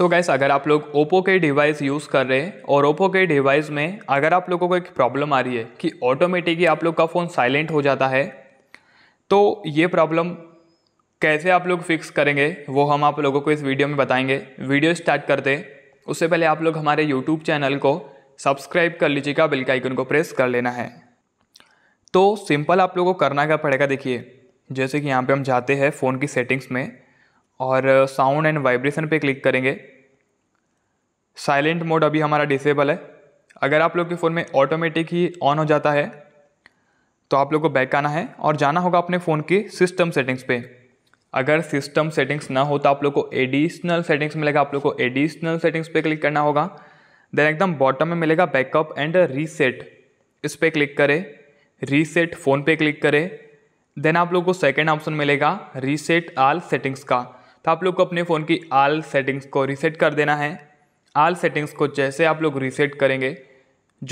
सो so gas अगर आप लोग ओप्पो के डिवाइस यूज़ कर रहे हैं और ओप्पो के डिवाइस में अगर आप लोगों को एक प्रॉब्लम आ रही है कि ऑटोमेटिकली आप लोग का फ़ोन साइलेंट हो जाता है तो ये प्रॉब्लम कैसे आप लोग फिक्स करेंगे वो हम आप लोगों को इस वीडियो में बताएंगे वीडियो स्टार्ट करते उससे पहले आप लोग हमारे यूट्यूब चैनल को सब्सक्राइब कर लीजिएगा बिल का आइकन को प्रेस कर लेना है तो सिंपल आप लोगों को करना क्या पड़ेगा देखिए जैसे कि यहाँ पे हम जाते हैं फ़ोन की सेटिंग्स में और साउंड एंड वाइब्रेशन पे क्लिक करेंगे साइलेंट मोड अभी हमारा डिसेबल है अगर आप लोग के फ़ोन में ऑटोमेटिक ही ऑन हो जाता है तो आप लोग को बैक आना है और जाना होगा अपने फ़ोन की सिस्टम सेटिंग्स पे अगर सिस्टम सेटिंग्स ना हो तो आप लोग को एडिशनल सेटिंग्स मिलेगा आप लोग को एडिशनल सेटिंग्स पे क्लिक करना होगा देन एकदम बॉटम में मिलेगा बैकअप एंड रीसेट इस पर क्लिक करें रीसेट फ़ोन पे क्लिक करें देन आप लोग को सेकेंड ऑप्शन मिलेगा रीसेट आल सेटिंग्स का तो आप लोग को अपने फ़ोन की आल सेटिंग्स को रीसेट कर देना है आल सेटिंग्स को जैसे आप लोग रीसेट करेंगे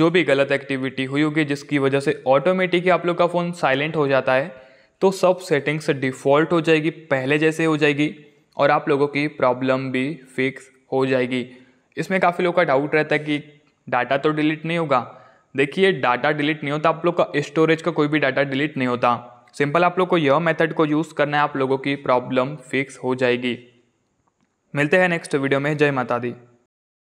जो भी गलत एक्टिविटी हुई होगी जिसकी वजह से ऑटोमेटिक आप लोग का फ़ोन साइलेंट हो जाता है तो सब सेटिंग्स डिफ़ॉल्ट हो जाएगी पहले जैसे हो जाएगी और आप लोगों की प्रॉब्लम भी फिक्स हो जाएगी इसमें काफ़ी लोगों का डाउट रहता है कि डाटा तो डिलीट नहीं होगा देखिए डाटा डिलीट नहीं होता आप लोग का स्टोरेज का कोई भी डाटा डिलीट नहीं होता सिंपल आप लोग को यह मेथड को यूज़ करना है आप लोगों की प्रॉब्लम फिक्स हो जाएगी मिलते हैं नेक्स्ट वीडियो में जय माता दी